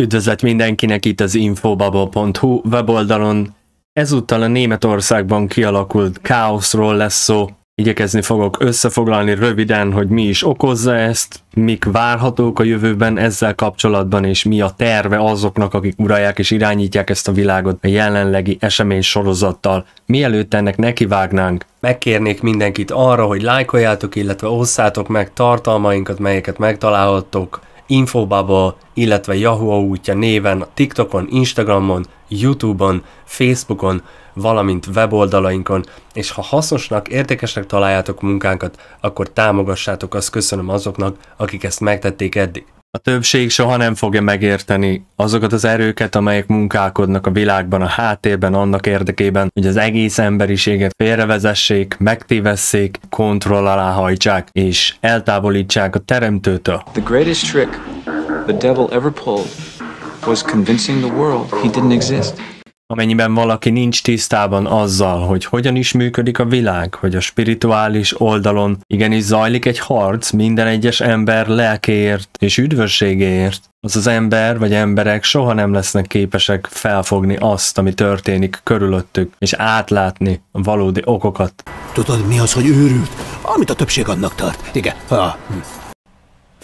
Üdvözlet mindenkinek itt az infobubble.hu weboldalon. Ezúttal a Németországban kialakult káoszról lesz szó. Igyekezni fogok összefoglalni röviden, hogy mi is okozza ezt, mik várhatók a jövőben ezzel kapcsolatban, és mi a terve azoknak, akik uralják és irányítják ezt a világot a jelenlegi esemény sorozattal. Mielőtt ennek nekivágnánk, megkérnék mindenkit arra, hogy lájkoljátok, illetve osszátok meg tartalmainkat, melyeket megtalálhattok Infobubble, illetve Yahoo útja néven TikTokon, Instagramon, Youtube-on, Facebookon, valamint weboldalainkon, és ha hasznosnak, értékesnek találjátok munkánkat, akkor támogassátok, azt köszönöm azoknak, akik ezt megtették eddig. A többség soha nem fogja megérteni azokat az erőket, amelyek munkálkodnak a világban, a háttérben, annak érdekében, hogy az egész emberiséget félrevezessék, megtévesszék, kontroll alá hajtsák, és eltávolítsák a teremtőtől. The greatest trick the devil ever pulled was convincing the world he didn't exist amennyiben valaki nincs tisztában azzal, hogy hogyan is működik a világ, hogy a spirituális oldalon igenis zajlik egy harc minden egyes ember lelkéért és üdvösségéért, az az ember vagy emberek soha nem lesznek képesek felfogni azt, ami történik körülöttük, és átlátni a valódi okokat. Tudod, mi az, hogy őrült? Amit a többség annak tart. Igen. Ha. Hm.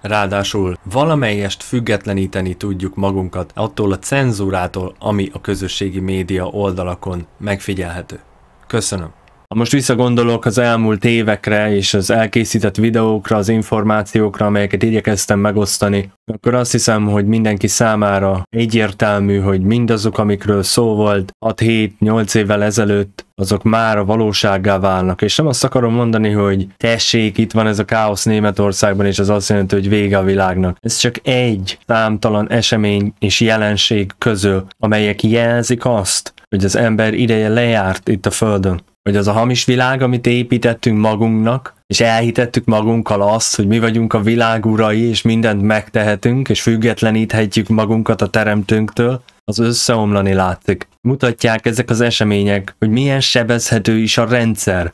Ráadásul valamelyest függetleníteni tudjuk magunkat attól a cenzúrától, ami a közösségi média oldalakon megfigyelhető. Köszönöm! Ha most visszagondolok az elmúlt évekre és az elkészített videókra, az információkra, amelyeket igyekeztem megosztani, akkor azt hiszem, hogy mindenki számára egyértelmű, hogy mindazok, amikről szó volt 6-7-8 évvel ezelőtt, azok már a valósággá válnak. És nem azt akarom mondani, hogy tessék, itt van ez a káosz Németországban, és az azt jelenti, hogy vége a világnak. Ez csak egy számtalan esemény és jelenség közül, amelyek jelzik azt, hogy az ember ideje lejárt itt a Földön hogy az a hamis világ, amit építettünk magunknak, és elhitettük magunkkal azt, hogy mi vagyunk a világ urai, és mindent megtehetünk, és függetleníthetjük magunkat a teremtőnktől, az összeomlani látszik. Mutatják ezek az események, hogy milyen sebezhető is a rendszer.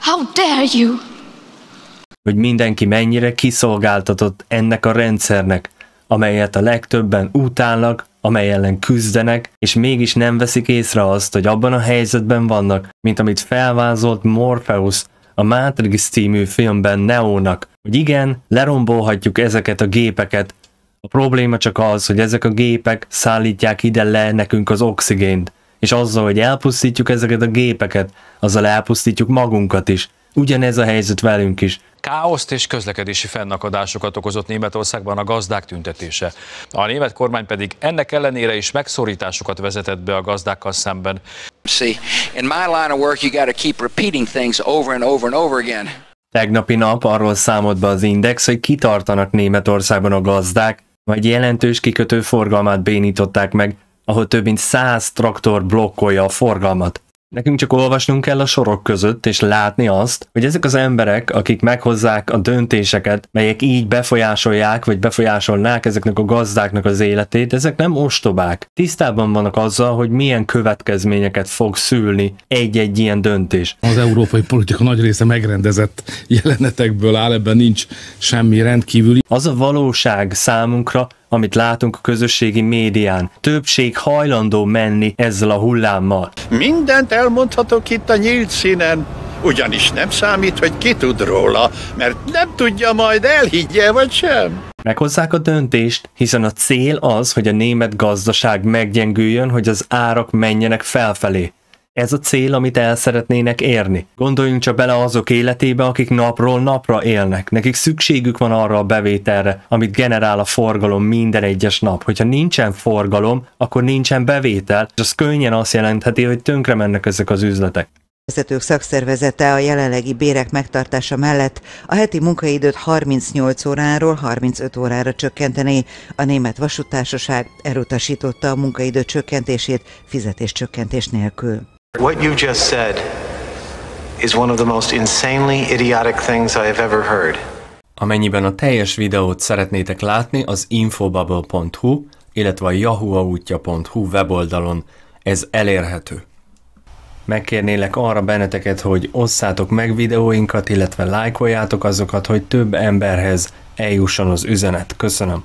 How dare you! Hogy mindenki mennyire kiszolgáltatott ennek a rendszernek, amelyet a legtöbben utálnak, amely ellen küzdenek, és mégis nem veszik észre azt, hogy abban a helyzetben vannak, mint amit felvázolt Morpheus a Matrix című filmben Neónak, hogy igen, lerombolhatjuk ezeket a gépeket, a probléma csak az, hogy ezek a gépek szállítják ide le nekünk az oxigént, és azzal, hogy elpusztítjuk ezeket a gépeket, azzal elpusztítjuk magunkat is, Ugyanez a helyzet velünk is. Káoszt és közlekedési fennakadásokat okozott Németországban a gazdák tüntetése. A német kormány pedig ennek ellenére is megszorításokat vezetett be a gazdákkal szemben. Tegnapi nap arról számolt be az Index, hogy kitartanak Németországban a gazdák, vagy jelentős kikötő forgalmát bénították meg, ahol több mint 100 traktor blokkolja a forgalmat. Nekünk csak olvasnunk kell a sorok között, és látni azt, hogy ezek az emberek, akik meghozzák a döntéseket, melyek így befolyásolják, vagy befolyásolnák ezeknek a gazdáknak az életét, ezek nem ostobák. Tisztában vannak azzal, hogy milyen következményeket fog szülni egy-egy ilyen döntés. Az európai politika nagy része megrendezett jelenetekből áll, ebben nincs semmi rendkívüli. Az a valóság számunkra, amit látunk a közösségi médián. Többség hajlandó menni ezzel a hullámmal. Mindent elmondhatok itt a nyílt színen, ugyanis nem számít, hogy ki tud róla, mert nem tudja majd elhiggye vagy sem. Meghozzák a döntést, hiszen a cél az, hogy a német gazdaság meggyengüljön, hogy az árak menjenek felfelé ez a cél, amit el szeretnének érni. Gondoljunk csak bele azok életébe, akik napról napra élnek. Nekik szükségük van arra a bevételre, amit generál a forgalom minden egyes nap. Hogyha nincsen forgalom, akkor nincsen bevétel, és az könnyen azt jelentheti, hogy tönkre mennek ezek az üzletek vezetők szakszervezete a jelenlegi bérek megtartása mellett a heti munkaidőt 38 óráról 35 órára csökkenteni. A német vasútársaság elutasította a munkaidő csökkentését fizetés csökkentés nélkül. What you just said is one of the most insanely idiotic things I have ever heard. Amennyiben a teljes videót szeretnétek látni, az infobubble.hu, illetve a yahooautja.hu weboldalon ez elérhető. Megkérnélek arra benneteket, hogy osszátok meg videóinkat, illetve lájkoljátok azokat, hogy több emberhez eljusson az üzenet. Köszönöm!